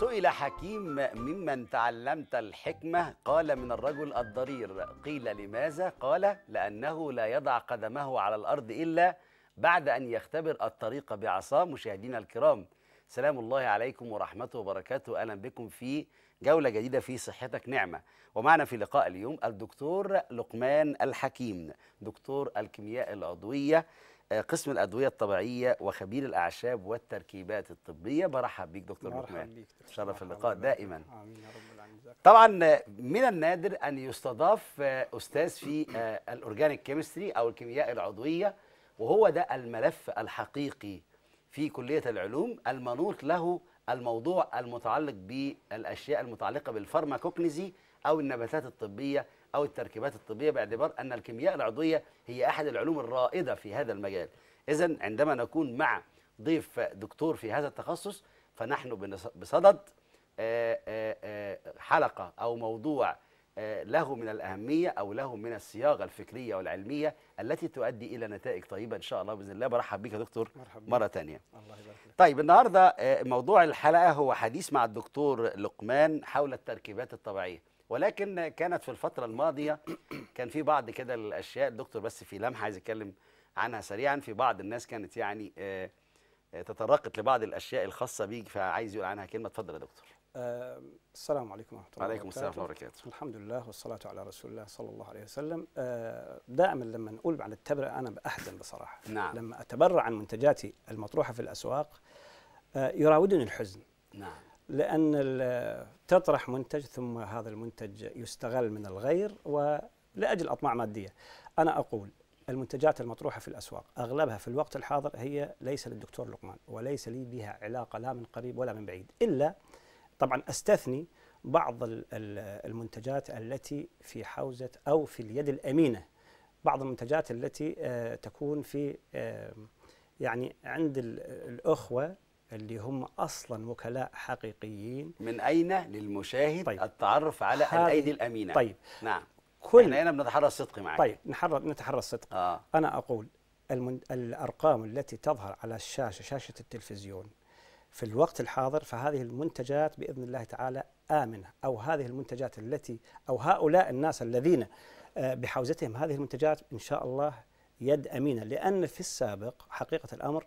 سئل حكيم ممن تعلمت الحكمة قال من الرجل الضرير قيل لماذا قال لأنه لا يضع قدمه على الأرض إلا بعد أن يختبر الطريق بعصاه مشاهدينا الكرام سلام الله عليكم ورحمته وبركاته أهلا بكم في جولة جديدة في صحتك نعمة ومعنا في لقاء اليوم الدكتور لقمان الحكيم دكتور الكيمياء العضوية قسم الادويه الطبيعيه وخبير الاعشاب والتركيبات الطبيه برحب بيك دكتور لقمان تشرف اللقاء دائما امين يا رب العالمين طبعا من النادر ان يستضاف استاذ في آه، الاورجانيك كيمستري او الكيمياء العضويه وهو ده الملف الحقيقي في كليه العلوم المنوط له الموضوع المتعلق بالاشياء المتعلقه بالفارماكوكنيزي او النباتات الطبيه أو التركيبات الطبية باعتبار أن الكيمياء العضوية هي أحد العلوم الرائدة في هذا المجال إذا عندما نكون مع ضيف دكتور في هذا التخصص فنحن بصدد آه، آه، آه، حلقة أو موضوع له من الأهمية أو له من الصياغة الفكرية والعلمية التي تؤدي إلى نتائج طيبة إن شاء الله بإذن الله برحب بك يا دكتور مرحب مرة تانية الله يبارك طيب النهاردة موضوع الحلقة هو حديث مع الدكتور لقمان حول التركيبات الطبيعية ولكن كانت في الفترة الماضية كان في بعض كده الأشياء الدكتور بس في لمحة عايز أتكلم عنها سريعا في بعض الناس كانت يعني آه، آه، تطرقت لبعض الأشياء الخاصة بيك فعايز يقول عنها كلمة اتفضل يا دكتور آه، السلام عليكم ورحمة الله وعليكم السلام ورحمة الله وبركاته الحمد لله والصلاة على رسول الله صلى الله عليه وسلم دائما لما نقول عن التبرئة أنا بأحزن بصراحة نعم. لما أتبرع عن منتجاتي المطروحة في الأسواق يراودني الحزن نعم لأن تطرح منتج ثم هذا المنتج يستغل من الغير ولأجل أطماع مادية أنا أقول المنتجات المطروحة في الأسواق أغلبها في الوقت الحاضر هي ليس للدكتور لقمان وليس لي بها علاقة لا من قريب ولا من بعيد إلا طبعا أستثني بعض المنتجات التي في حوزة أو في اليد الأمينة بعض المنتجات التي آه، تكون في آه، يعني عند الأخوة اللي هم اصلا وكلاء حقيقيين من اين للمشاهد طيب. التعرف على الايدي الامينه طيب نعم كل احنا هنا بنتحرى الصدق معك طيب نحرر نتحرى الصدق آه. انا اقول المن... الارقام التي تظهر على الشاشه شاشه التلفزيون في الوقت الحاضر فهذه المنتجات باذن الله تعالى امنه او هذه المنتجات التي او هؤلاء الناس الذين آه، بحوزتهم هذه المنتجات ان شاء الله يد امينه لان في السابق حقيقه الامر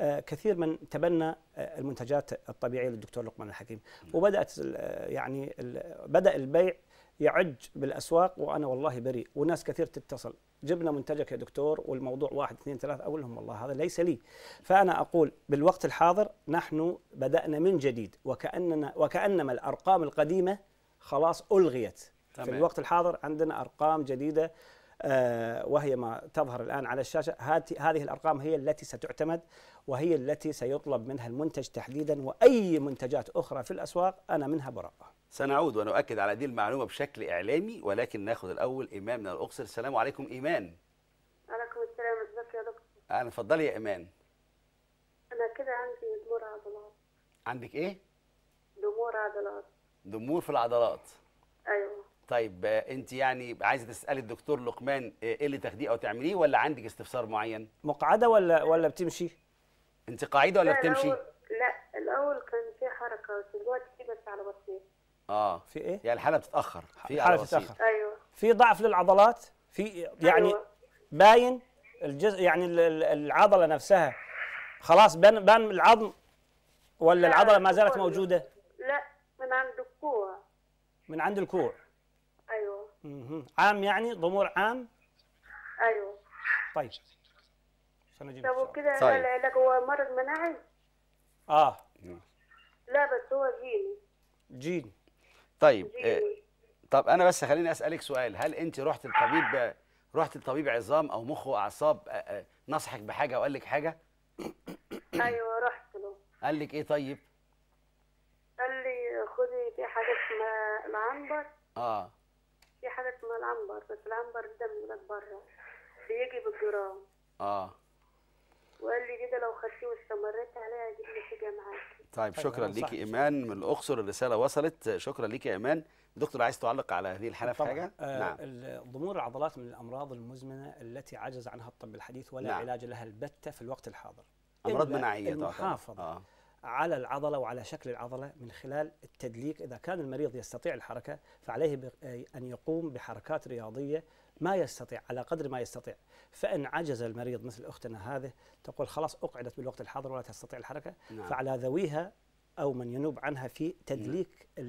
كثير من تبنى آه، المنتجات الطبيعيه للدكتور لقمان الحكيم وبدات آه، يعني بدا البيع يعج بالاسواق وانا والله بريء وناس كثير تتصل جبنا منتجك يا دكتور والموضوع واحد اثنين ثلاث اقول لهم والله هذا ليس لي فانا اقول بالوقت الحاضر نحن بدانا من جديد وكاننا وكانما الارقام القديمه خلاص الغيت تمام. في الوقت الحاضر عندنا ارقام جديده آه، وهي ما تظهر الآن على الشاشة هذه الأرقام هي التي ستعتمد وهي التي سيطلب منها المنتج تحديدا وأي منتجات أخرى في الأسواق أنا منها براء سنعود ونؤكد على دي المعلومة بشكل إعلامي ولكن ناخذ الأول إيمان من الأقصر السلام عليكم إيمان عليكم السلام ازيك يا دكتور أهلا اتفضلي يا إيمان أنا كده عندي ضمور عضلات عندك إيه؟ ضمور عضلات ضمور في العضلات أيوه طيب آه، انت يعني عايزه تسالي الدكتور لقمان آه، ايه اللي تاخديه او تعمليه ولا عندك استفسار معين مقعده ولا ولا بتمشي انت قاعده ولا بتمشي الأول لا الاول كان في حركه بس دلوقتي في بس على بسيط اه في ايه يعني الحاله بتتاخر في الحاله بتتاخر ايوه في ضعف للعضلات في أيوه. يعني أيوة. باين الجزء يعني العضله نفسها خلاص بان بان العظم ولا العضله ما زالت موجوده لا من عند الكوع من عند الكوع عام يعني ضمور عام ايوه طيب سنجيب طب وكده طيب. العلاج هو مرض مناعي اه لا بس هو جيني جيني طيب آه، جيني. طب انا بس خليني اسالك سؤال هل انت رحت للطبيب رحت لطبيب عظام او مخ واعصاب آه، آه، نصحك بحاجه وقال لك حاجه ايوه رحت له قال لك ايه طيب قال لي خدي في حاجه اسمها العنبر اه في حاجه اسمها العنبر بس العنبر ده من هناك بره بيجي بالجرام اه وقال لي كده لو خشيه واستمريت عليها لي حاجه معاكي طيب،, طيب شكرا ليكي ايمان من الاقصر الرساله وصلت شكرا ليكي ايمان دكتور عايز تعلق على هذه الحاله في حاجه آه نعم ضمور العضلات من الامراض المزمنه التي عجز عنها الطب الحديث ولا نعم. علاج لها البته في الوقت الحاضر امراض مناعيه المحافظه آه. على العضله وعلى شكل العضله من خلال التدليك اذا كان المريض يستطيع الحركه فعليه ان يقوم بحركات رياضيه ما يستطيع على قدر ما يستطيع فان عجز المريض مثل اختنا هذه تقول خلاص اقعدت بالوقت الحاضر ولا تستطيع الحركه نعم. فعلى ذويها او من ينوب عنها في تدليك نعم.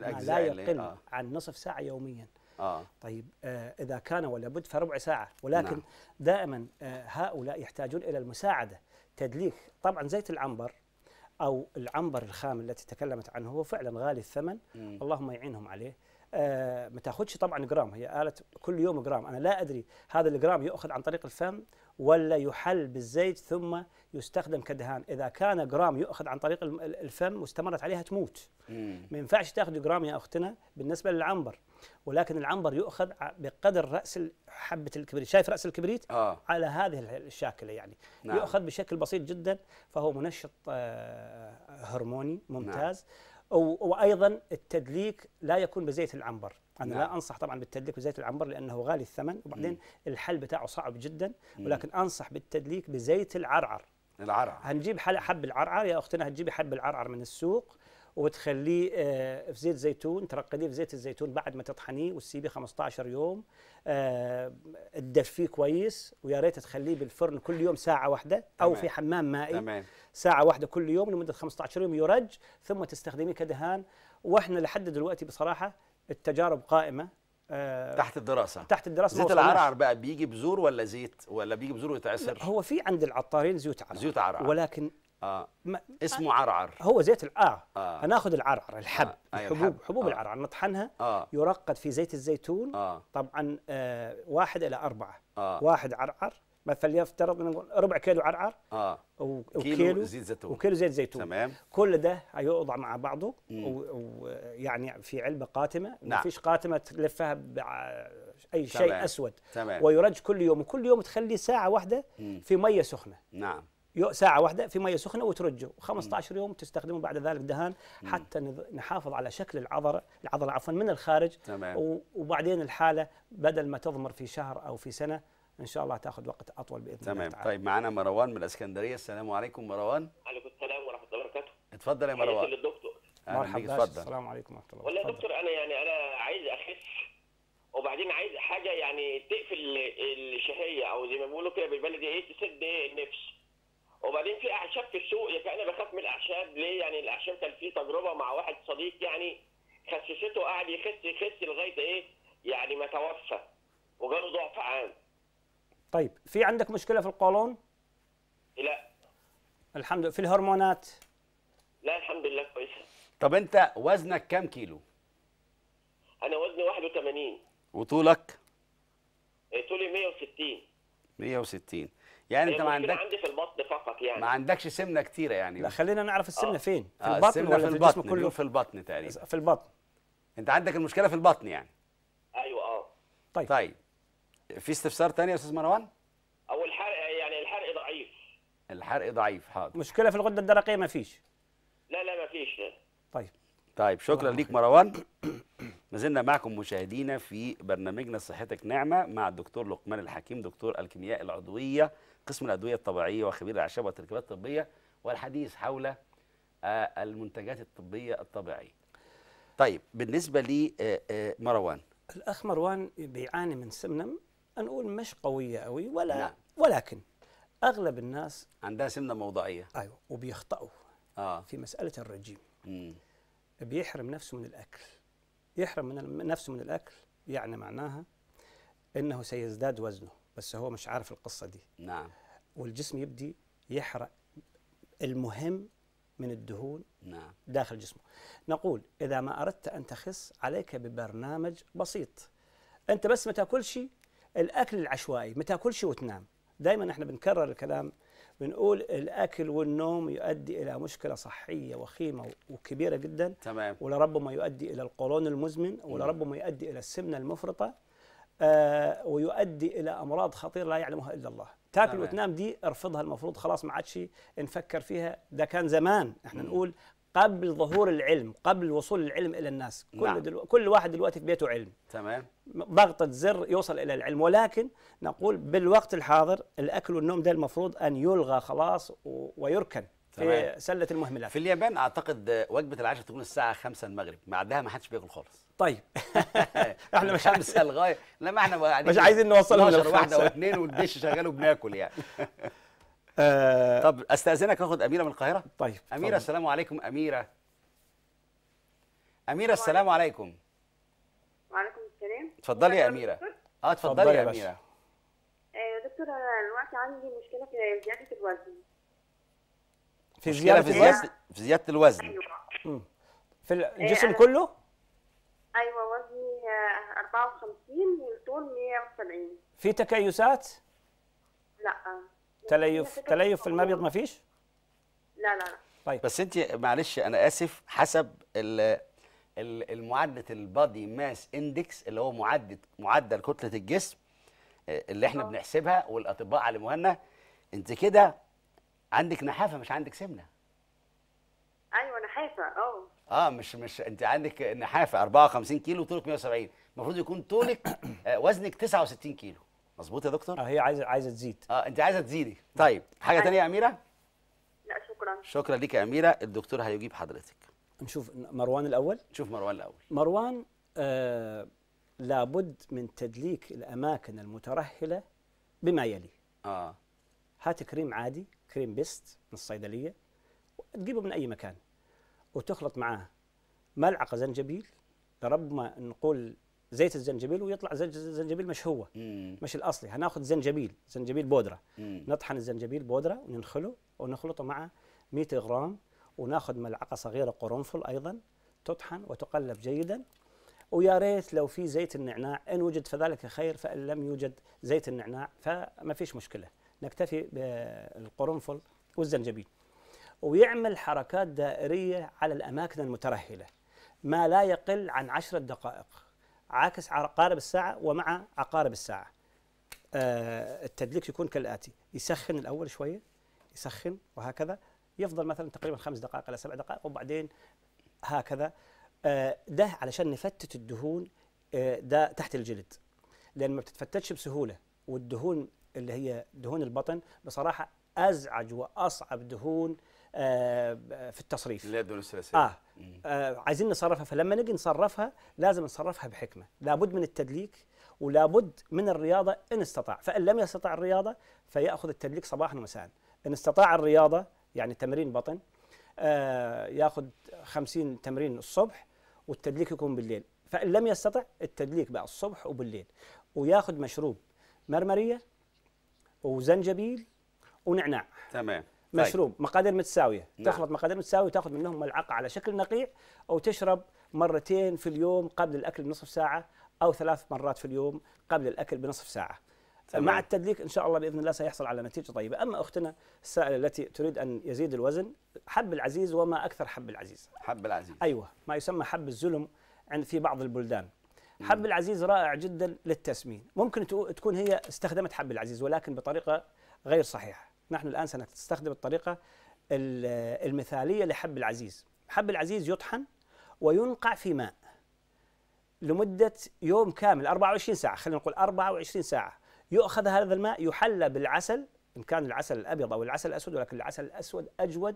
ما لا يقل آه. عن نصف ساعه يوميا آه. طيب آه اذا كان ولا بد فربع ساعه ولكن نعم. دائما آه هؤلاء يحتاجون الى المساعده تدليك طبعا زيت العنبر او العنبر الخام التي تكلمت عنه هو فعلا غالي الثمن مم. اللهم يعينهم عليه آه ما تاخذش طبعا جرام هي آلة كل يوم جرام انا لا ادري هذا الجرام يؤخذ عن طريق الفم ولا يحل بالزيت ثم يستخدم كدهان اذا كان جرام يؤخذ عن طريق الفم واستمرت عليها تموت ما ينفعش تاخذ جرام يا اختنا بالنسبه للعنبر ولكن العنبر يؤخذ بقدر راس حبه الكبريت شايف راس الكبريت آه. على هذه الشاكله يعني نعم. يؤخذ بشكل بسيط جدا فهو منشط آه، هرموني ممتاز نعم. وايضا التدليك لا يكون بزيت العنبر انا لا. نعم. لا انصح طبعا بالتدليك بزيت العنبر لانه غالي الثمن وبعدين مم. الحل بتاعه صعب جدا ولكن انصح بالتدليك بزيت العرعر العرعر هنجيب حب العرعر يا اختنا هتجيبي حب العرعر من السوق وتخليه آه، في زيت زيتون ترقديه في زيت الزيتون بعد ما تطحنيه وتسيبيه 15 يوم آه، تدفيه كويس ويا ريت تخليه بالفرن كل يوم ساعه واحده او تمام. في حمام مائي تمام. ساعه واحده كل يوم لمده 15 يوم يرج ثم تستخدميه كدهان واحنا لحد دلوقتي بصراحه التجارب قائمه آه، تحت الدراسه تحت الدراسه زيت العرعر بقى بيجي بذور ولا زيت ولا بيجي بذور ويتعصر هو في عند العطارين زيوت عرعر زيوت عرعر ولكن آه. اسمه عرعر هو زيت الآه آه. آه. هناخد العرعر الحب آه. أيوة حبوب حبوب آه. العرعر نطحنها آه. يرقد في زيت الزيتون آه. طبعا آه واحد إلى أربعة آه. واحد عرعر مثلا يفترض نقول ربع كيلو عرعر اه وكيلو زيت زيتون وكيلو زيت زيتون تمام كل ده هيوضع مع بعضه ويعني في علبه قاتمه نعم. ما فيش قاتمه تلفها باي شيء تمام. اسود تمام. ويرج كل يوم وكل يوم تخليه ساعه واحده في ميه سخنه نعم ساعة واحدة في مية سخنة وترجه 15 يوم تستخدمه بعد ذلك دهان حتى نحافظ على شكل العضلة العضلة عفوا من الخارج تمام. وبعدين الحالة بدل ما تضمر في شهر أو في سنة ان شاء الله تاخذ وقت اطول باذن الله تمام طيب معانا مروان من الاسكندريه السلام عليكم مروان وعليكم السلام ورحمه الله وبركاته اتفضل يا مروان للدكتور مرحبا اتفضل السلام عليكم ورحمه الله والله يا دكتور انا يعني انا عايز اخس وبعدين عايز حاجه يعني تقفل الشهيه او زي ما بيقولوا كده بالبلدي ايه تسد إيه؟ النفس وبعدين في اعشاب في السوق يعني انا بخاف من الاعشاب ليه يعني الاعشاب كان في تجربه مع واحد صديق يعني خسسته قعد يخس يخس لغايه ايه يعني ما توفى وجاله ضعف عام طيب في عندك مشكله في القولون؟ لا الحمد لله في الهرمونات؟ لا الحمد لله كويسه طب انت وزنك كام كيلو؟ انا وزني 81 وطولك؟ إيه، طولي 160 160 يعني انت ما عندك عندي في البطن فقط يعني ما عندكش سمنه كتيره يعني لا خلينا نعرف السمنه آه. فين في آه البطن السمنة ولا في, في البطن كله في البطن تقريبا في البطن انت عندك المشكله في البطن يعني ايوه اه طيب طيب في استفسار تاني يا استاذ مروان؟ او الحرق يعني الحرق ضعيف الحرق ضعيف حاضر مشكله في الغده الدرقيه ما فيش لا لا ما فيش طيب طيب شكرا ليك مروان ما زلنا معكم مشاهدينا في برنامجنا صحتك نعمه مع الدكتور لقمان الحكيم دكتور الكيمياء العضويه قسم الادويه الطبيعيه وخبير الاعشاب والتركيبات الطبيه والحديث حول آه، المنتجات الطبيه الطبيعيه. طيب بالنسبه لمروان آه، آه، الاخ مروان بيعاني من سمنم نقول مش قويه قوي ولا نعم. ولكن اغلب الناس عندها سمنه موضعيه ايوه وبيخطئوا آه. في مساله الرجيم مم. بيحرم نفسه من الاكل يحرم من نفسه من الاكل يعني معناها انه سيزداد وزنه بس هو مش عارف القصه دي نعم والجسم يبدي يحرق المهم من الدهون نعم. داخل جسمه نقول إذا ما أردت أن تخس عليك ببرنامج بسيط أنت بس ما شيء الاكل العشوائي ما تاكلش وتنام دائما احنا بنكرر الكلام بنقول الاكل والنوم يؤدي الى مشكله صحيه وخيمه وكبيره جدا تمام ولربما يؤدي الى القولون المزمن ولربما يؤدي الى السمنه المفرطه آه ويؤدي الى امراض خطيره لا يعلمها الا الله تاكل وتنام دي ارفضها المفروض خلاص ما عادش نفكر فيها ده كان زمان احنا نقول قبل ظهور العلم قبل وصول العلم الى الناس كل نعم. دلو... كل واحد دلوقتي في بيته علم تمام ضغطه زر يوصل الى العلم ولكن نقول بالوقت الحاضر الاكل والنوم ده المفروض ان يلغى خلاص و... ويركن تمام. في سله المهملات في اليابان اعتقد وجبه العشاء تكون الساعه 5 المغرب بعدها ما حدش بياكل خالص طيب احنا مش خمسه لغايه لا ما احنا مش عايزين نوصلها للخمسه واحده واثنين والدش شغال وبناكل يعني آه طب استاذنك اخد اميره من القاهره طيب اميره طب. السلام عليكم اميره اميره السلام عليكم وعليكم السلام اتفضلي يا آه، اميره اه اتفضلي يا اميره يا دكتور انا دلوقتي عندي مشكله في زياده الوزن في زياده في زياده في زياده الوزن ايوه في آه، الجسم كله ايوه وزني 54 آه، والطول 170 في تكيسات لا تليف تليف في المبيض ما فيش لا لا لا طيب بس انت معلش انا اسف حسب ال المعدل البادي ماس اندكس اللي هو معدل معدل كتله الجسم آه، اللي احنا أوه. بنحسبها والاطباء على مهنا انت كده عندك نحافه مش عندك سمنه ايوه نحافه اه اه مش مش انت عندك نحافه 54 كيلو وطولك 170 المفروض يكون طولك آه، وزنك 69 كيلو مظبوط يا دكتور؟ اه هي عايزه عايزه تزيد اه انت عايزه تزيدي طيب حاجه ثانيه يا اميره؟ لا شكرا شكرا ليك يا اميره الدكتور هيجيب حضرتك نشوف مروان الاول نشوف مروان الاول مروان آه لابد من تدليك الاماكن المترهله بما يلي اه هات كريم عادي كريم بيست من الصيدليه تجيبه من اي مكان وتخلط معاه ملعقه زنجبيل لربما نقول زيت الزنجبيل ويطلع زنجبيل هو مم. مش الاصلي هناخذ زنجبيل زنجبيل بودره مم. نطحن الزنجبيل بودره وننخله ونخلطه مع 100 غرام وناخذ ملعقه صغيره قرنفل ايضا تطحن وتقلب جيدا ويا ريت لو في زيت النعناع ان وجد فذلك خير فان لم يوجد زيت النعناع فما فيش مشكله نكتفي بالقرنفل والزنجبيل ويعمل حركات دائريه على الاماكن المترهله ما لا يقل عن عشرة دقائق عاكس عقارب الساعة ومع عقارب الساعة آه التدليك يكون كالآتي يسخن الأول شوية يسخن وهكذا يفضل مثلا تقريبا خمس دقائق إلى سبع دقائق وبعدين هكذا آه ده علشان نفتت الدهون آه ده تحت الجلد لأن ما بتتفتتش بسهولة والدهون اللي هي دهون البطن بصراحة أزعج وأصعب دهون آه، في التصريف اللي هي الثلاثيه آه. آه عايزين نصرفها فلما نجي نصرفها لازم نصرفها بحكمه لابد من التدليك ولابد من الرياضه ان استطاع فان لم يستطع الرياضه فياخذ التدليك صباحا ومساء ان استطاع الرياضه يعني تمرين بطن آه ياخذ 50 تمرين الصبح والتدليك يكون بالليل فان لم يستطع التدليك بقى الصبح وبالليل وياخذ مشروب مرمريه وزنجبيل ونعناع تمام طيب. مشروب طيب. مقادير متساويه نعم. تخلط مقادير متساويه وتاخذ منهم ملعقه على شكل نقيع او تشرب مرتين في اليوم قبل الاكل بنصف ساعه او ثلاث مرات في اليوم قبل الاكل بنصف ساعه طيب. مع التدليك ان شاء الله باذن الله سيحصل على نتيجه طيبه اما اختنا السائله التي تريد ان يزيد الوزن حب العزيز وما اكثر حب العزيز حب العزيز ايوه ما يسمى حب الزلم عند في بعض البلدان حب العزيز رائع جدا للتسمين ممكن تكون هي استخدمت حب العزيز ولكن بطريقه غير صحيحه نحن الآن سنستخدم الطريقة المثالية لحب العزيز حب العزيز يطحن وينقع في ماء لمدة يوم كامل 24 ساعة خلينا نقول 24 ساعة يؤخذ هذا الماء يحلى بالعسل إن كان العسل الأبيض أو العسل الأسود ولكن العسل الأسود أجود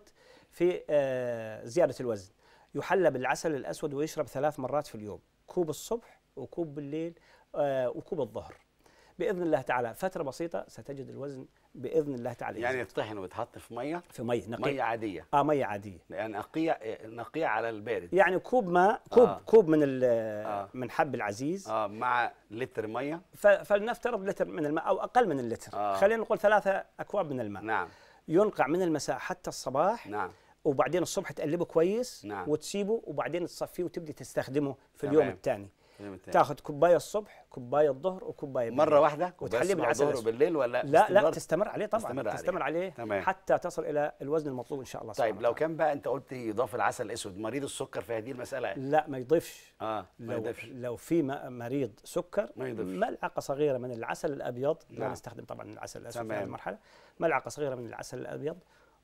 في آه، زيادة الوزن يحلى بالعسل الأسود ويشرب ثلاث مرات في اليوم كوب الصبح وكوب بالليل آه، وكوب الظهر بإذن الله تعالى فترة بسيطة ستجد الوزن باذن الله تعالى يعني يطحن ويتحط في ميه في ميه نقيه ميه عاديه اه ميه عاديه يعني نقيه نقيه على البارد يعني كوب ماء كوب آه. كوب من آه. من حب العزيز اه مع لتر ميه فلنفترض لتر من الماء او اقل من اللتر آه. خلينا نقول ثلاثة اكواب من الماء نعم ينقع من المساء حتى الصباح نعم وبعدين الصبح تقلبه كويس نعم. وتسيبه وبعدين تصفيه وتبدا تستخدمه في نعم. اليوم الثاني تاخذ كوبايه الصبح كوبايه الظهر وكوبايه بالليل. مره واحده وتحليه بالعسل بالليل ولا لا لا تستمر عليه طبعا تستمر, عليه. تستمر عليه, حتى تصل الى الوزن المطلوب ان شاء الله طيب لو كان بقى انت قلت يضاف العسل الاسود مريض السكر في هذه المساله لا ما يضيفش اه ما لو يضيفش. لو في مريض سكر ما يضيفش ملعقه صغيره من العسل الابيض لا, لا نعم. نستخدم طبعا العسل الاسود في هذه المرحله ملعقه صغيره من العسل الابيض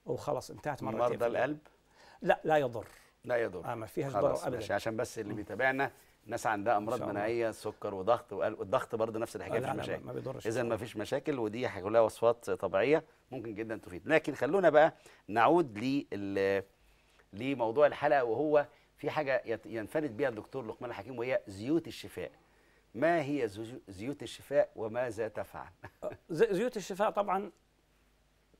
وخلاص انتهت مرتين مرضى القلب لا لا يضر لا يضر آه ما فيهاش ضرر ابدا عشان بس اللي بيتابعنا ناس عندها امراض مناعيه سكر وضغط والضغط برضه نفس الحكايه مفيش مشاكل ما اذا مفيش مشاكل ودي كلها وصفات طبيعيه ممكن جدا تفيد لكن خلونا بقى نعود ل لموضوع الحلقه وهو في حاجه ينفرد بها الدكتور لقمان الحكيم وهي زيوت الشفاء ما هي زيوت الشفاء وماذا تفعل آه، زيوت الشفاء طبعا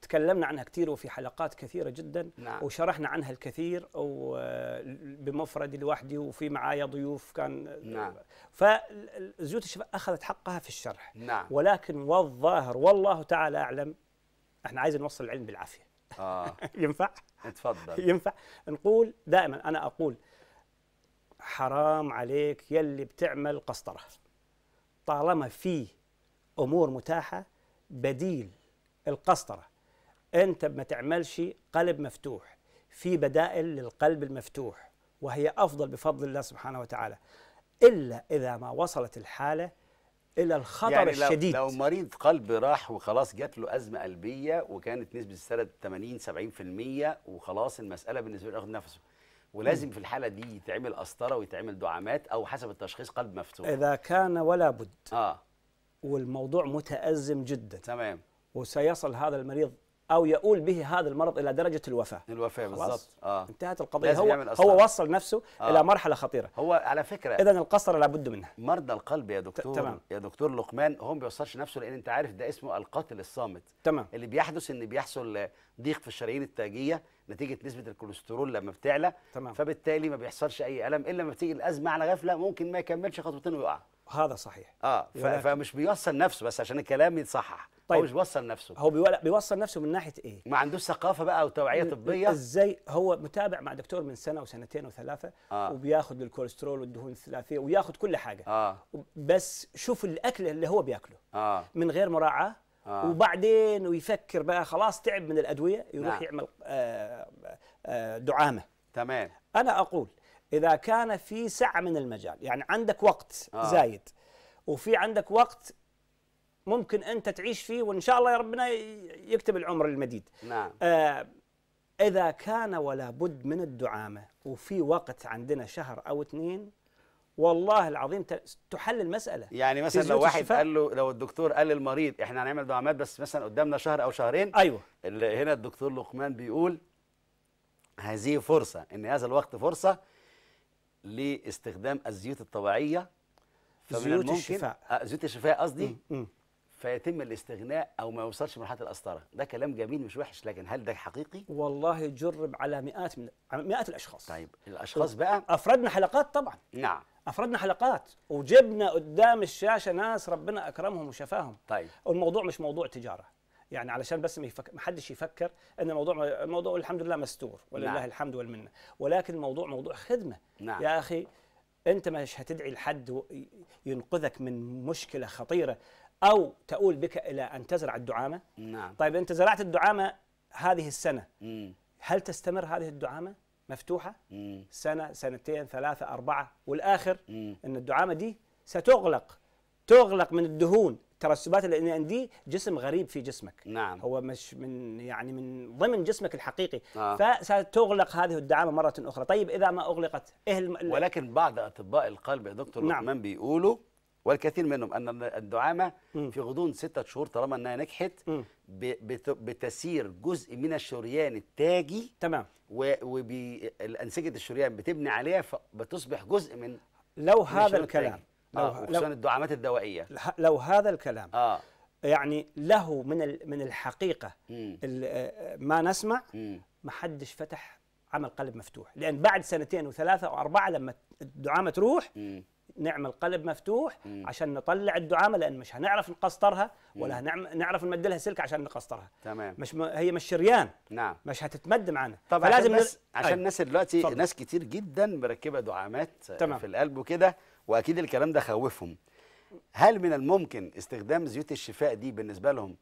تكلمنا عنها كثير وفي حلقات كثيره جدا نعم. وشرحنا عنها الكثير وبمفردي لوحدي وفي معايا ضيوف كان نعم فزيوت الشفاء اخذت حقها في الشرح نعم ولكن والظاهر والله تعالى اعلم احنا عايزين نوصل العلم بالعافيه آه. ينفع؟ اتفضل ينفع نقول دائما انا اقول حرام عليك يلي بتعمل قسطره طالما في امور متاحه بديل القسطره انت ما تعملش قلب مفتوح في بدائل للقلب المفتوح وهي افضل بفضل الله سبحانه وتعالى الا اذا ما وصلت الحاله الى الخطر يعني لو الشديد لو مريض قلب راح وخلاص جات له ازمه قلبيه وكانت نسبه السرد 80 70% وخلاص المساله بالنسبه له ياخد نفسه ولازم في الحاله دي يتعمل قسطره ويتعمل دعامات او حسب التشخيص قلب مفتوح اذا كان ولا بد اه والموضوع متازم جدا تمام وسيصل هذا المريض او يؤول به هذا المرض الى درجه الوفاه الوفاه بالضبط آه. انتهت القضيه هو هو وصل نفسه آه. الى مرحله خطيره هو على فكره اذا القصر لابد منها مرضى القلب يا دكتور تمام. يا دكتور لقمان هو ما بيوصلش نفسه لان انت عارف ده اسمه القاتل الصامت تمام اللي بيحدث ان بيحصل ضيق في الشرايين التاجيه نتيجه نسبه الكوليسترول لما بتعلى تمام. فبالتالي ما بيحصلش اي الم الا لما بتيجي الازمه على غفله ممكن ما يكملش خطوتين ويقع هذا صحيح اه فمش بيوصل نفسه بس عشان الكلام يتصحح طيب هو مش بيوصل نفسه هو بيوصل نفسه من ناحيه ايه؟ ما عندوش ثقافه بقى او توعيه طبيه ازاي هو متابع مع دكتور من سنه وسنتين وثلاثه آه. وبياخد الكوليسترول والدهون الثلاثيه وياخد كل حاجه آه. بس شوف الاكل اللي هو بياكله آه. من غير مراعاه آه. وبعدين ويفكر بقى خلاص تعب من الادويه يروح نعم. يعمل آه، آه، دعامه تمام انا اقول اذا كان في سعه من المجال يعني عندك وقت آه. زايد وفي عندك وقت ممكن انت تعيش فيه وان شاء الله يا ربنا يكتب العمر المديد نعم آه اذا كان ولا بد من الدعامه وفي وقت عندنا شهر او اثنين والله العظيم تحل المساله يعني مثلا لو واحد الشفاء. قال له لو الدكتور قال للمريض احنا هنعمل دعامات بس مثلا قدامنا شهر او شهرين ايوه اللي هنا الدكتور لقمان بيقول هذه فرصه ان هذا الوقت فرصه لاستخدام الزيوت الطبيعيه زيوت الشفاء آه، زيوت الشفاء قصدي فيتم الاستغناء او ما يوصلش مرحله القسطره ده كلام جميل مش وحش لكن هل ده حقيقي والله جرب على مئات من مئات الاشخاص طيب الاشخاص بقى افردنا حلقات طبعا نعم افردنا حلقات وجبنا قدام الشاشه ناس ربنا اكرمهم وشفاهم طيب والموضوع مش موضوع تجاره يعني علشان بس ما حدش يفكر ان الموضوع الموضوع الحمد لله مستور ولله نعم. الحمد والمنه ولكن الموضوع موضوع خدمه نعم. يا اخي انت مش هتدعي لحد ينقذك من مشكله خطيره او تؤول بك الى ان تزرع الدعامه نعم طيب انت زرعت الدعامه هذه السنه مم. هل تستمر هذه الدعامه مفتوحه مم. سنه سنتين ثلاثه اربعه والاخر مم. ان الدعامه دي ستغلق تغلق من الدهون ترسبات الان ان دي جسم غريب في جسمك نعم هو مش من يعني من ضمن جسمك الحقيقي آه. فستغلق هذه الدعامه مره اخرى طيب اذا ما اغلقت إيه الم... ولكن بعض اطباء القلب يا دكتور نعم. بيقولوا والكثير منهم ان الدعامه في غضون ستة شهور طالما انها نجحت بتسير جزء من الشريان التاجي تمام والانسجه الشريان بتبني عليها فبتصبح جزء من لو هذا الكلام لو, آه لو الدعامات الدوائيه لو هذا الكلام آه يعني له من من الحقيقه ما نسمع ما حدش فتح عمل قلب مفتوح لان بعد سنتين وثلاثه واربعه لما الدعامه تروح نعمل قلب مفتوح مم. عشان نطلع الدعامه لان مش هنعرف نقسطرها ولا هنعرف نمد لها سلك عشان نقسطرها تمام مش م... هي مش شريان نعم مش هتتمد معانا طب فلازم عشان, نل... طيب. عشان الناس دلوقتي ناس كتير جدا مركبه دعامات تمام. في القلب وكده واكيد الكلام ده خوفهم هل من الممكن استخدام زيوت الشفاء دي بالنسبه لهم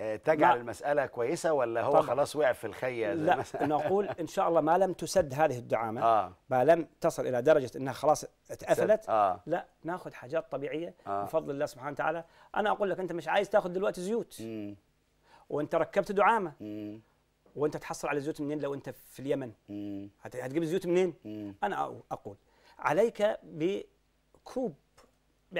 آه، تجعل لا. المسألة كويسة ولا هو طبعا. خلاص وقع في الخية زي لا مثلا. نقول إن شاء الله ما لم تسد هذه الدعامة آه. ما لم تصل إلى درجة أنها خلاص اتقفلت آه. لا ناخذ حاجات طبيعية آه. بفضل الله سبحانه وتعالى أنا أقول لك أنت مش عايز تاخذ دلوقتي زيوت م. وأنت ركبت دعامة م. وأنت تحصل على زيوت منين لو أنت في اليمن م. هتجيب الزيوت منين م. أنا أقول عليك بكوب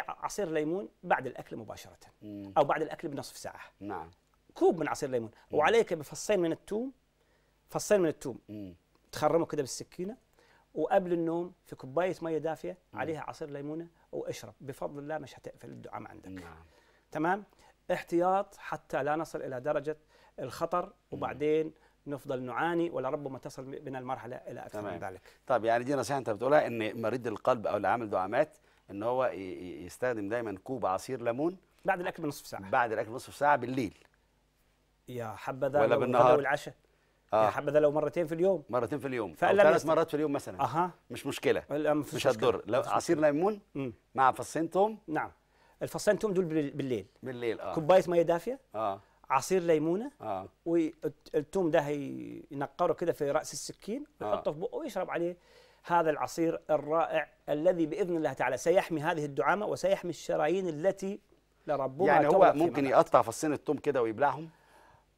عصير ليمون بعد الاكل مباشره مم. او بعد الاكل بنصف ساعه نعم كوب من عصير ليمون مم. وعليك بفصين من التوم فصين من التوم مم. تخرمه كده بالسكينه وقبل النوم في كوبايه ميه دافيه مم. عليها عصير ليمونه واشرب بفضل الله مش هتقفل الدعام عندك نعم. تمام احتياط حتى لا نصل الى درجه الخطر وبعدين نفضل نعاني ولا ربما تصل بنا المرحله الى اكثر تمام. من ذلك. طيب يعني دي نصيحه انت بتقولها ان مريض القلب او اللي عامل دعامات ان هو يستخدم دايما كوب عصير ليمون بعد الاكل بنصف ساعه بعد الاكل بنصف ساعه بالليل يا حبذا ولا بالنهار والعشاء آه. يا حبذا لو مرتين في اليوم مرتين في اليوم او ثلاث مرات في اليوم مثلا اها مش مشكله مش, مش هتضر لو عصير ليمون مع فصين توم نعم الفصين توم دول بالليل بالليل اه كوبايه ميه دافيه اه عصير ليمونه اه والثوم ده ينقره كده في راس السكين آه. ويحطه آه. في بقه ويشرب عليه هذا العصير الرائع الذي باذن الله تعالى سيحمي هذه الدعامه وسيحمي الشرايين التي لربما يعني هو ممكن يقطع فصين الثوم كده ويبلعهم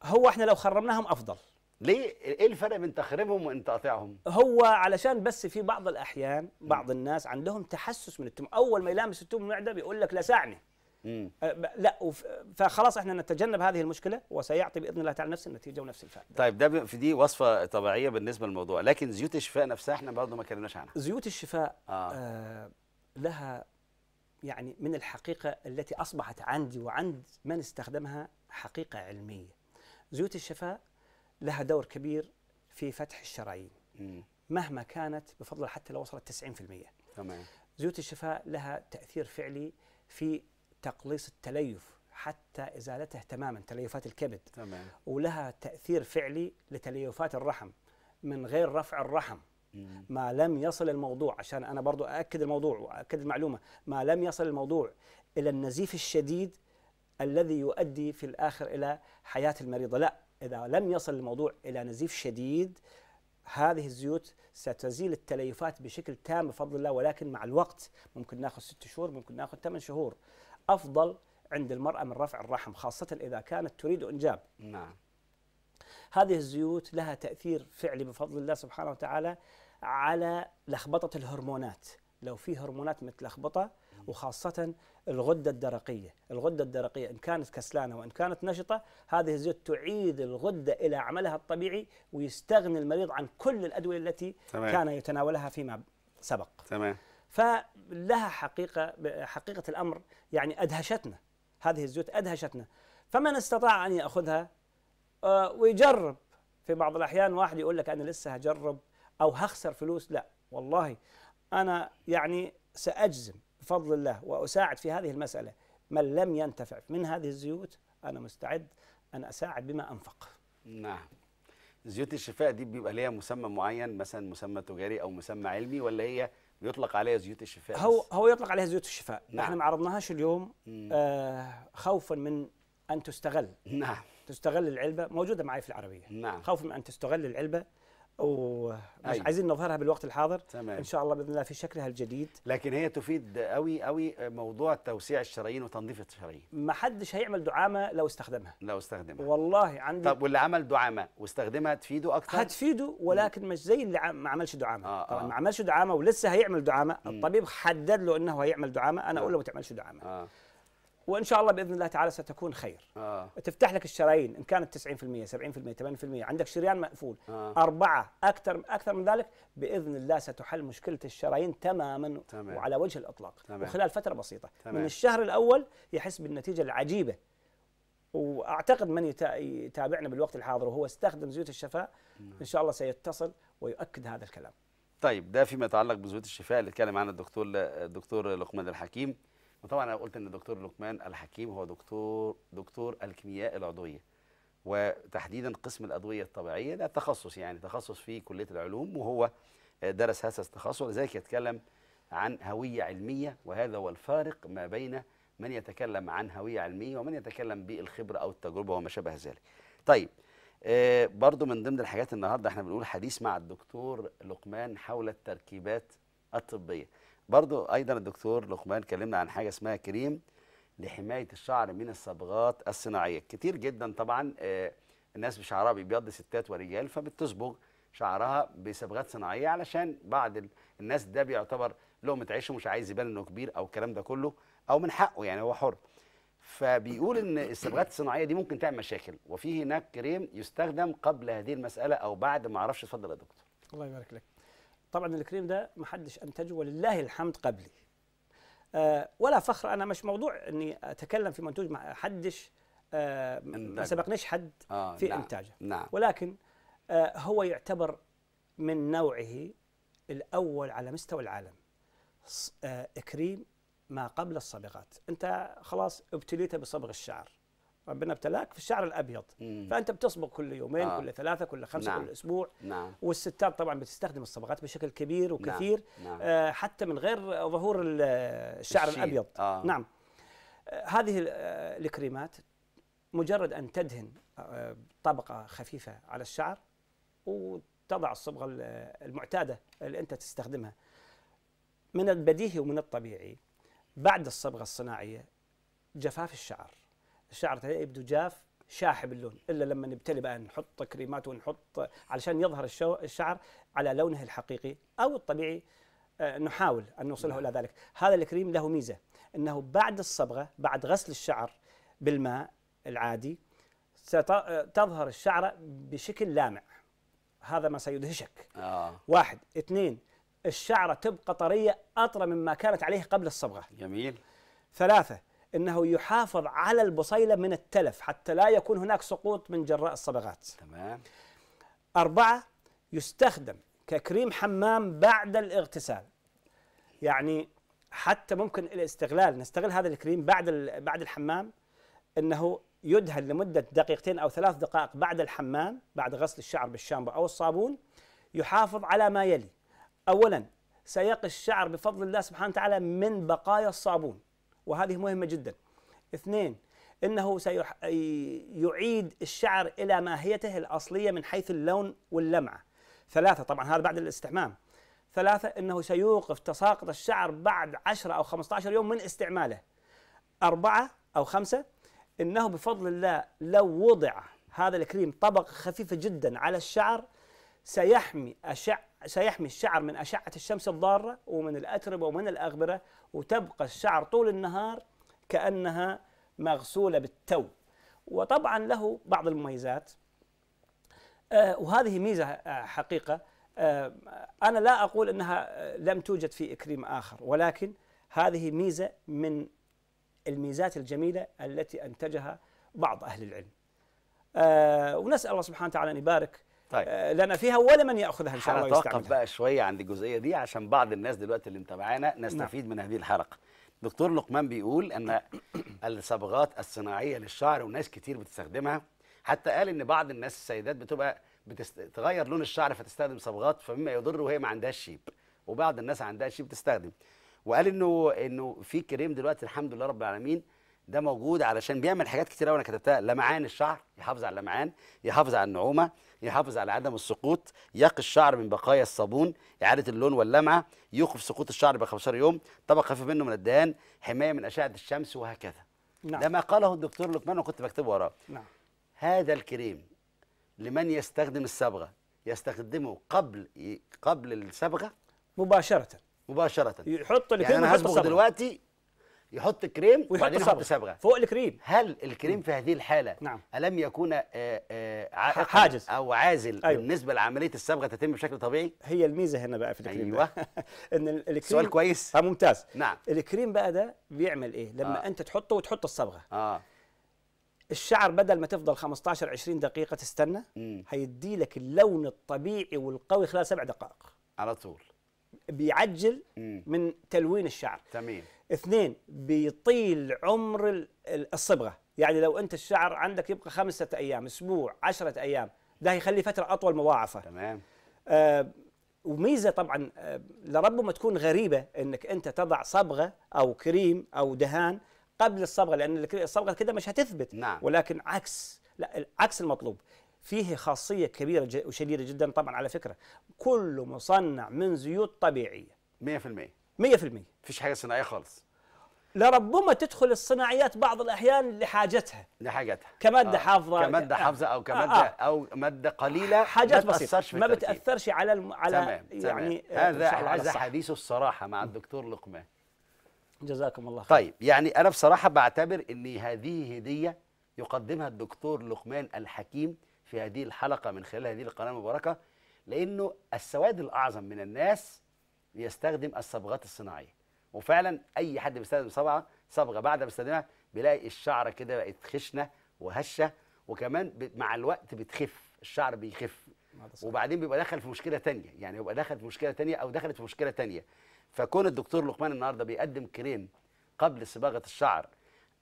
هو احنا لو خرمناهم افضل ليه ايه الفرق بين تخربهم وان تقطعهم هو علشان بس في بعض الاحيان بعض الناس عندهم تحسس من التوم اول ما يلامس التوم المعده بيقول لك لسعني مم. أه، لا فخلاص احنا نتجنب هذه المشكله وسيعطي باذن الله تعالى نفس النتيجه ونفس الفائده. طيب ده في دي وصفه طبيعيه بالنسبه للموضوع، لكن زيوت الشفاء نفسها احنا برضه ما كلمناش عنها. زيوت الشفاء آه. آه لها يعني من الحقيقه التي اصبحت عندي وعند من استخدمها حقيقه علميه. زيوت الشفاء لها دور كبير في فتح الشرايين مهما كانت بفضل حتى لو وصلت 90% تمام زيوت الشفاء لها تأثير فعلي في تقليص التليف حتى ازالته تماما تليفات الكبد تمام ولها تاثير فعلي لتليفات الرحم من غير رفع الرحم ما لم يصل الموضوع عشان انا برضو ااكد الموضوع واكد المعلومه ما لم يصل الموضوع الى النزيف الشديد الذي يؤدي في الآخر إلى حياة المريضة لا إذا لم يصل الموضوع إلى نزيف شديد هذه الزيوت ستزيل التليفات بشكل تام بفضل الله ولكن مع الوقت ممكن ناخذ ست شهور ممكن ناخذ ثمان شهور أفضل عند المرأة من رفع الرحم خاصة إذا كانت تريد إنجاب نعم هذه الزيوت لها تأثير فعلي بفضل الله سبحانه وتعالى على لخبطة الهرمونات لو في هرمونات متلخبطة وخاصة الغدة الدرقية الغدة الدرقية إن كانت كسلانة وإن كانت نشطة هذه الزيوت تعيد الغدة إلى عملها الطبيعي ويستغني المريض عن كل الأدوية التي تمام. كان يتناولها فيما سبق تمام فلها حقيقة حقيقة الأمر يعني أدهشتنا هذه الزيوت أدهشتنا فمن استطاع أن يأخذها آه، ويجرب في بعض الأحيان واحد يقول لك أنا لسه هجرب أو هخسر فلوس لا والله أنا يعني سأجزم بفضل الله وأساعد في هذه المسألة من لم ينتفع من هذه الزيوت أنا مستعد أن أساعد بما أنفق نعم زيوت الشفاء دي بيبقى ليها مسمى معين مثلا مسمى تجاري أو مسمى علمي ولا هي بيطلق عليها زيوت الشفاء هو هو يطلق عليها زيوت الشفاء نعم. احنا ما عرضناهاش اليوم آه خوفا من ان تستغل نعم تستغل العلبه موجوده معي في العربيه نعم خوفا من ان تستغل العلبه اوه مش أيوة. عايزين نظهرها بالوقت الحاضر تمام. ان شاء الله باذن الله في شكلها الجديد لكن هي تفيد قوي قوي موضوع توسيع الشرايين وتنظيف الشرايين ما حدش هيعمل دعامه لو استخدمها لو استخدمها والله عندي طب واللي عمل دعامه واستخدمها تفيده اكتر هتفيده ولكن مش زي اللي ما عملش دعامه آه طبعا آه. ما عملش دعامه ولسه هيعمل دعامه الطبيب حدد له انه هيعمل دعامه انا اقول له ما تعملش دعامه آه. وان شاء الله باذن الله تعالى ستكون خير آه. تفتح لك الشرايين ان كانت 90% 70% 80% عندك شريان مقفول آه. اربعه اكثر اكثر من ذلك باذن الله ستحل مشكله الشرايين تماما تمام. وعلى وجه الاطلاق تمام. وخلال فتره بسيطه تمام. من الشهر الاول يحس بالنتيجه العجيبه واعتقد من يتابعنا بالوقت الحاضر وهو استخدم زيوت الشفاء نعم. ان شاء الله سيتصل ويؤكد هذا الكلام طيب ده فيما يتعلق بزيوت الشفاء اللي اتكلم عنها الدكتور الدكتور لقمان الحكيم وطبعا انا قلت ان الدكتور لقمان الحكيم هو دكتور دكتور الكيمياء العضويه وتحديدا قسم الادويه الطبيعيه ده تخصص يعني تخصص في كليه العلوم وهو درس هذا التخصص لذلك يتكلم عن هويه علميه وهذا هو الفارق ما بين من يتكلم عن هويه علميه ومن يتكلم بالخبره او التجربه وما شابه ذلك. طيب آه، برضو من ضمن الحاجات النهارده احنا بنقول حديث مع الدكتور لقمان حول التركيبات الطبيه. برضو ايضا الدكتور لقمان كلمنا عن حاجه اسمها كريم لحمايه الشعر من الصبغات الصناعيه كتير جدا طبعا آه، الناس بشعرها بيبيض ستات ورجال فبتصبغ شعرها بصبغات صناعيه علشان بعض الناس ده بيعتبر لقمه عيشه مش عايز يبان انه كبير او الكلام ده كله او من حقه يعني هو حر فبيقول ان الصبغات الصناعيه دي ممكن تعمل مشاكل وفي هناك كريم يستخدم قبل هذه المساله او بعد ما اعرفش اتفضل يا دكتور الله يبارك لك طبعا الكريم ده ما حدش انتجه ولله الحمد قبلي أه ولا فخر انا مش موضوع اني اتكلم في منتوج ما حدش أه ما سبقنيش حد آه في نعم انتاجه نعم ولكن أه هو يعتبر من نوعه الاول على مستوى العالم آه، كريم ما قبل الصبغات انت خلاص ابتليت بصبغ الشعر ربنا ابتلاك في الشعر الابيض مم. فانت بتصبغ كل يومين آه. كل ثلاثه كل خمسه نعم. كل اسبوع نعم. والستات طبعا بتستخدم الصبغات بشكل كبير نعم. وكثير نعم. نعم. آه حتى من غير ظهور الشعر الشيء. الابيض آه. نعم آه هذه آه، الكريمات مجرد ان تدهن آه طبقه خفيفه على الشعر وتضع الصبغه المعتاده اللي انت تستخدمها من البديهي ومن الطبيعي بعد الصبغه الصناعيه جفاف الشعر الشعر يبدو جاف شاحب اللون الا لما نبتلي بقى نحط كريمات ونحط علشان يظهر الشعر على لونه الحقيقي او الطبيعي آه، نحاول ان نوصله الى ذلك هذا الكريم له ميزه انه بعد الصبغه بعد غسل الشعر بالماء العادي ستظهر الشعره بشكل لامع هذا ما سيدهشك آه. واحد اثنين الشعره تبقى طريه اطرى مما كانت عليه قبل الصبغه جميل ثلاثه انه يحافظ على البصيله من التلف حتى لا يكون هناك سقوط من جراء الصبغات. تمام. اربعه يستخدم ككريم حمام بعد الاغتسال. يعني حتى ممكن الاستغلال نستغل هذا الكريم بعد بعد الحمام انه يدهن لمده دقيقتين او ثلاث دقائق بعد الحمام بعد غسل الشعر بالشامبو او الصابون يحافظ على ما يلي. اولا سيقي الشعر بفضل الله سبحانه وتعالى من بقايا الصابون. وهذه مهمة جدا اثنين انه سيعيد الشعر الى ماهيته الاصليه من حيث اللون واللمعه. ثلاثه طبعا هذا بعد الاستحمام. ثلاثه انه سيوقف تساقط الشعر بعد 10 او 15 يوم من استعماله. اربعه او خمسه انه بفضل الله لو وضع هذا الكريم طبقه خفيفه جدا على الشعر سيحمي اشعه سيحمي الشعر من أشعة الشمس الضارة ومن الأتربة ومن الأغبرة وتبقى الشعر طول النهار كأنها مغسولة بالتو وطبعا له بعض المميزات آه، وهذه ميزة آه، حقيقة آه، أنا لا أقول أنها لم توجد في إكريم آخر ولكن هذه ميزة من الميزات الجميلة التي أنتجها بعض أهل العلم ونسأل الله سبحانه وتعالى أن يبارك طيب. آه، لنا فيها ولا من ياخذها ان شاء الله هنتوقف بقى شويه عند الجزئيه دي عشان بعض الناس دلوقتي اللي متابعانا نستفيد نعم. من هذه الحلقه دكتور لقمان بيقول ان الصبغات الصناعيه للشعر وناس كتير بتستخدمها حتى قال ان بعض الناس السيدات بتبقى بتغير لون الشعر فتستخدم صبغات فمما يضر وهي ما عندهاش شيب وبعض الناس عندها شيب بتستخدم وقال انه انه في كريم دلوقتي الحمد لله رب العالمين ده موجود علشان بيعمل حاجات كتير قوي انا كتبتها لمعان الشعر يحافظ على اللمعان يحافظ على النعومه يحافظ على عدم السقوط يقي الشعر من بقايا الصابون اعاده اللون واللمعه يوقف سقوط الشعر ب 15 يوم طبق خفيف منه من الدهان حمايه من اشعه الشمس وهكذا نعم. ده ما قاله الدكتور لقمان وكنت بكتبه وراه نعم. هذا الكريم لمن يستخدم الصبغه يستخدمه قبل قبل الصبغه مباشره مباشره يحط الكريم يعني انا هصبغ دلوقتي يحط كريم ويحط يحط صبغه فوق الكريم هل الكريم في هذه الحاله نعم. الم يكون آه، آه، عائقا حاجز او عازل أيوه. بالنسبه لعمليه الصبغه تتم بشكل طبيعي هي الميزه هنا بقى في الكريم ايوه ان الكريم سؤال كويس اه ممتاز نعم الكريم بقى ده بيعمل ايه لما آه. انت تحطه وتحط الصبغه اه الشعر بدل ما تفضل 15 20 دقيقه تستنى هيدي لك اللون الطبيعي والقوي خلال سبع دقائق على طول بيعجل من تلوين الشعر تمام اثنين بيطيل عمر الصبغه يعني لو انت الشعر عندك يبقى خمسة ايام اسبوع عشرة ايام ده يخلي فتره اطول مضاعفه تمام آه وميزه طبعا آه لربما تكون غريبه انك انت تضع صبغه او كريم او دهان قبل الصبغه لان الصبغه كده مش هتثبت نعم. ولكن عكس لا عكس المطلوب فيه خاصية كبيرة وشديده جدا طبعا على فكرة كله مصنع من زيوت طبيعية 100% 100% مفيش حاجة صناعية خالص لربما تدخل الصناعيات بعض الاحيان لحاجتها لحاجتها كماده آه. حافظه كماده آه. حافظه او آه، كماده آه. او ماده قليله حاجات ما بسيطه ما بتاثرش على الم... على تمام. يعني تمام. هذا هذا حديث الصراحه مع الدكتور لقمان جزاكم الله خير طيب يعني انا بصراحه بعتبر ان هذه هديه يقدمها الدكتور لقمان الحكيم في هذه الحلقة من خلال هذه القناة المباركة لأنه السواد الأعظم من الناس يستخدم الصبغات الصناعية وفعلا أي حد بيستخدم صبغة صبغة بعد ما بيستخدمها بيلاقي الشعر كده بقت خشنة وهشة وكمان مع الوقت بتخف الشعر بيخف وبعدين بيبقى دخل في مشكلة تانية يعني بيبقى دخل في مشكلة تانية أو دخلت في مشكلة تانية فكون الدكتور لقمان النهارده بيقدم كريم قبل صباغة الشعر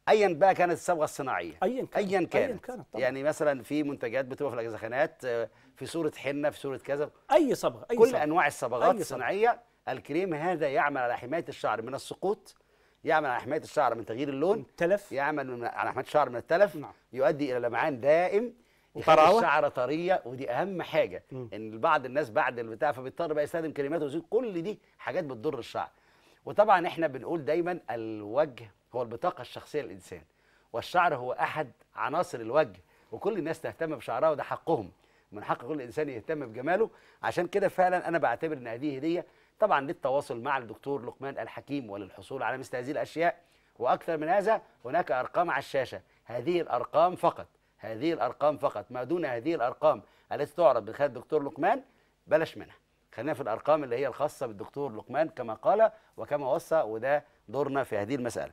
ايا بقى كانت الصبغه الصناعيه ايا كانت ايا كانت, أيًا كانت طبعًا. يعني مثلا في منتجات بتبقى في الاجزخانات آه، في صوره حنه في صوره كذا اي صبغه أي كل صبغة. انواع الصبغات الصناعيه الكريم هذا يعمل على حمايه الشعر من السقوط يعمل على حمايه الشعر من تغيير اللون التلف يعمل على حمايه الشعر من التلف نعم. يؤدي الى لمعان دائم وطراوه الشعره طريه ودي اهم حاجه م. ان بعض الناس بعد البتاع فبيضطر بقى يستخدم كريمات وزيوت كل دي حاجات بتضر الشعر وطبعا احنا بنقول دايما الوجه هو البطاقه الشخصيه للانسان والشعر هو احد عناصر الوجه وكل الناس تهتم بشعرها وده حقهم من حق كل انسان يهتم بجماله عشان كده فعلا انا بعتبر ان هذه هديه طبعا للتواصل مع الدكتور لقمان الحكيم وللحصول على مثل هذه الاشياء واكثر من هذا هناك ارقام على الشاشه هذه الارقام فقط هذه الارقام فقط ما دون هذه الارقام التي تعرض بخلال الدكتور لقمان بلاش منها خلينا في الارقام اللي هي الخاصه بالدكتور لقمان كما قال وكما وصى وده دورنا في هذه المساله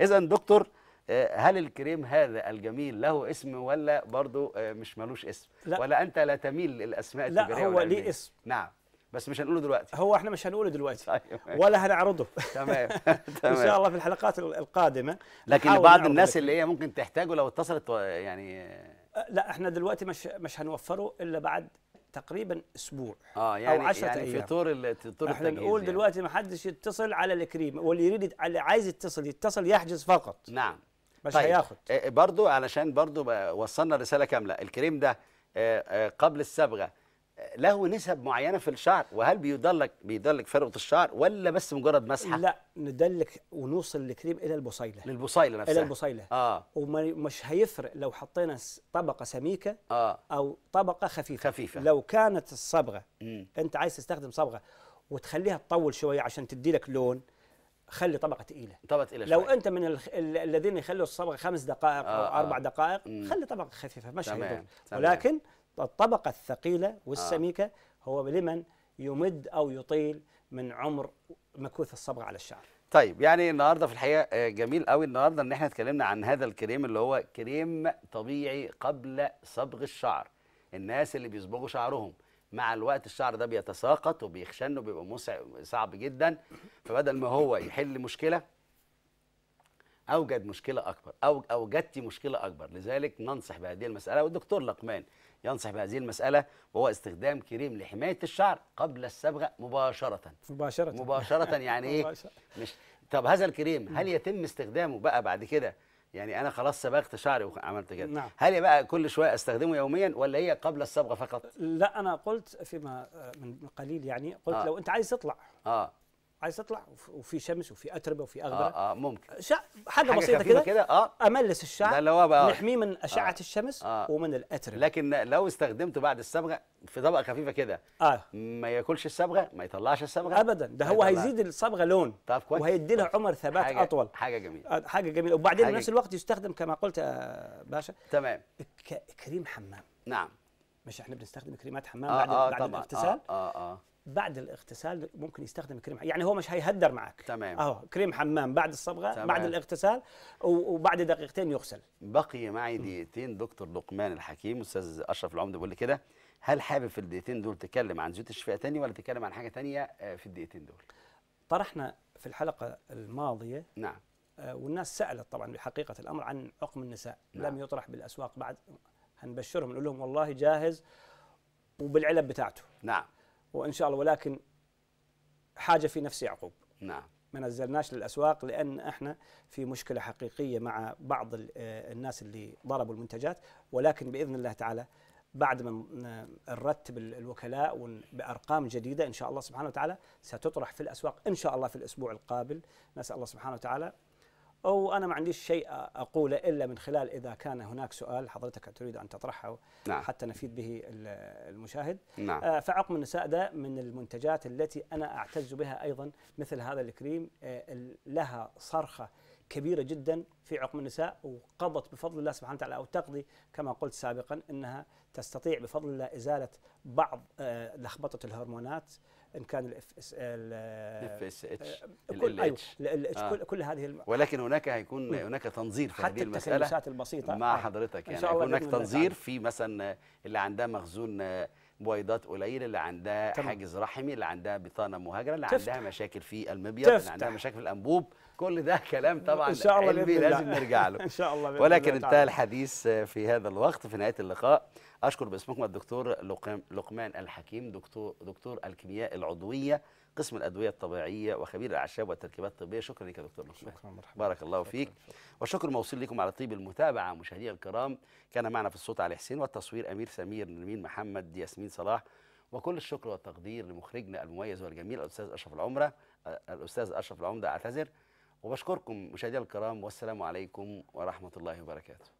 اذا دكتور آه، هل الكريم هذا الجميل له اسم ولا برضه آه، مش ملوش اسم لا. ولا انت لا تميل للاسماء لا التجاريه هو ليه اسم نعم بس مش هنقوله دلوقتي هو احنا مش هنقوله دلوقتي طيب، ولا هنعرضه تمام ان شاء الله في الحلقات القادمه لكن بعض الناس اللي هي ممكن تحتاجه لو اتصلت يعني أه، لا احنا دلوقتي مش مش هنوفره الا بعد تقريبا اسبوع اه يعني أو 10 يعني أيام. في طور طور احنا نقول يعني. دلوقتي ما حدش يتصل على الكريم واللي يريد اللي عايز يتصل يتصل يحجز فقط نعم مش طيب. هياخد آه، برضو علشان برضو وصلنا رساله كامله الكريم ده آه، آه، قبل الصبغه له نسب معينه في الشعر وهل بيدلك بيدلك فرقه الشعر ولا بس مجرد مسحه لا ندلك ونوصل الكريم الى البصيله للبصيله نفسها الى البصيله اه ومش هيفرق لو حطينا طبقه سميكه آه. او طبقه خفيفه خفيفه لو كانت الصبغه م. انت عايز تستخدم صبغه وتخليها تطول شويه عشان تدي لك لون خلي طبقه تقيله طبقه تقيله لو انت من ال... ال... الذين يخلوا الصبغه خمس دقائق آه. او آه. اربع دقائق خلي طبقه خفيفه مش هيضر ولكن تمام. الطبقة الثقيلة والسميكة آه. هو لمن يمد أو يطيل من عمر مكوث الصبغة على الشعر طيب يعني النهارده في الحقيقه آه، جميل قوي النهارده ان احنا اتكلمنا عن هذا الكريم اللي هو كريم طبيعي قبل صبغ الشعر الناس اللي بيصبغوا شعرهم مع الوقت الشعر ده بيتساقط وبيخشن وبيبقى مسع صعب جدا فبدل ما هو يحل مشكله اوجد مشكله اكبر او اوجدتي مشكله اكبر لذلك ننصح بهذه المساله والدكتور لقمان ينصح بهذه المسألة وهو استخدام كريم لحماية الشعر قبل الصبغة مباشرة مباشرة مباشرة يعني إيه مش طب هذا الكريم هل يتم استخدامه بقى بعد كده يعني انا خلاص صبغت شعري وعملت كده نعم. هل بقى كل شويه استخدمه يوميا ولا هي قبل الصبغه فقط لا انا قلت فيما آه، من قليل يعني قلت آه. لو انت عايز تطلع اه عايز تطلع وفي شمس وفي اتربه وفي اغبره اه, آه ممكن شا... حاجه, حاجة بسيطه كده كده اه املس الشعر بقى نحميه من آه. اشعه آه الشمس آه ومن الاتربه لكن لو استخدمته بعد الصبغه في طبقه خفيفه كده آه ما ياكلش الصبغه ما يطلعش الصبغه ابدا ده هو هيزيد الصبغه لون طب كويس وهيدي لها عمر ثبات حاجة اطول حاجه جميله آه، حاجه جميله وبعدين في نفس الوقت يستخدم كما قلت يا آه، باشا تمام ك... كريم حمام نعم مش احنا بنستخدم كريمات حمام آه بعد آه بعد الاغتسال آه آه آه بعد الاغتسال ممكن يستخدم كريم يعني هو مش هيهدر معك تمام اهو كريم حمام بعد الصبغه تمام. بعد الاغتسال وبعد دقيقتين يغسل بقي معي دقيقتين دكتور لقمان الحكيم استاذ اشرف العمده بيقول لي كده هل حابب في الدقيقتين دول تتكلم عن زيوت الشفاء تاني ولا تتكلم عن حاجه تانية آه، في الدقيقتين دول طرحنا في الحلقه الماضيه نعم آه، والناس سالت طبعا بحقيقه الامر عن عقم النساء نعم. لم يطرح بالاسواق بعد هنبشرهم نقول لهم والله جاهز وبالعلب بتاعته نعم وان شاء الله ولكن حاجه في نفس يعقوب نعم ما نزلناش للاسواق لان احنا في مشكله حقيقيه مع بعض آه، الناس اللي ضربوا المنتجات ولكن باذن الله تعالى بعد ما نرتب الوكلاء بارقام جديده ان شاء الله سبحانه وتعالى ستطرح في الاسواق ان شاء الله في الاسبوع القابل نسال الله سبحانه وتعالى وانا ما عنديش شيء اقوله الا من خلال اذا كان هناك سؤال حضرتك تريد ان تطرحه نعم. حتى نفيد به المشاهد نعم. فعقم النساء ده من المنتجات التي انا اعتز بها ايضا مثل هذا الكريم لها صرخه كبيره جدا في عقم النساء وقضت بفضل الله سبحانه وتعالى او تقضي كما قلت سابقا انها تستطيع بفضل الله ازاله بعض لخبطه الهرمونات ان كان الاف اس الاف اس اتش كل اتش أيوه، آه. كل, هذه الم... ولكن هناك هيكون هناك تنظير في هذه المساله حتى البسيطه مع آه. حضرتك يعني هناك تنظير في مثلا اللي عندها مخزون آه، بويضات قليل اللي عندها تمام. حاجز رحمي اللي عندها بطانه مهاجره اللي تفتح. عندها مشاكل في المبيض تفتح. اللي عندها مشاكل في الانبوب كل ده كلام طبعا ان شاء الله علمي لازم الله. نرجع له ان شاء الله ولكن انتهى الحديث في هذا الوقت في نهايه اللقاء اشكر باسمكم الدكتور لقمان الحكيم دكتور دكتور الكيمياء العضويه قسم الادويه الطبيعيه وخبير الاعشاب والتركيبات الطبيه شكرا لك يا دكتور مصطفى شكرا مرحبا بارك الله شكرا فيك شكرا. وشكر موصول لكم على طيب المتابعه مشاهدينا الكرام كان معنا في الصوت علي حسين والتصوير امير سمير نرمين محمد ياسمين صلاح وكل الشكر والتقدير لمخرجنا المميز والجميل الاستاذ اشرف العمره آه، الاستاذ اشرف العمده اعتذر وبشكركم مشاهدينا الكرام والسلام عليكم ورحمه الله وبركاته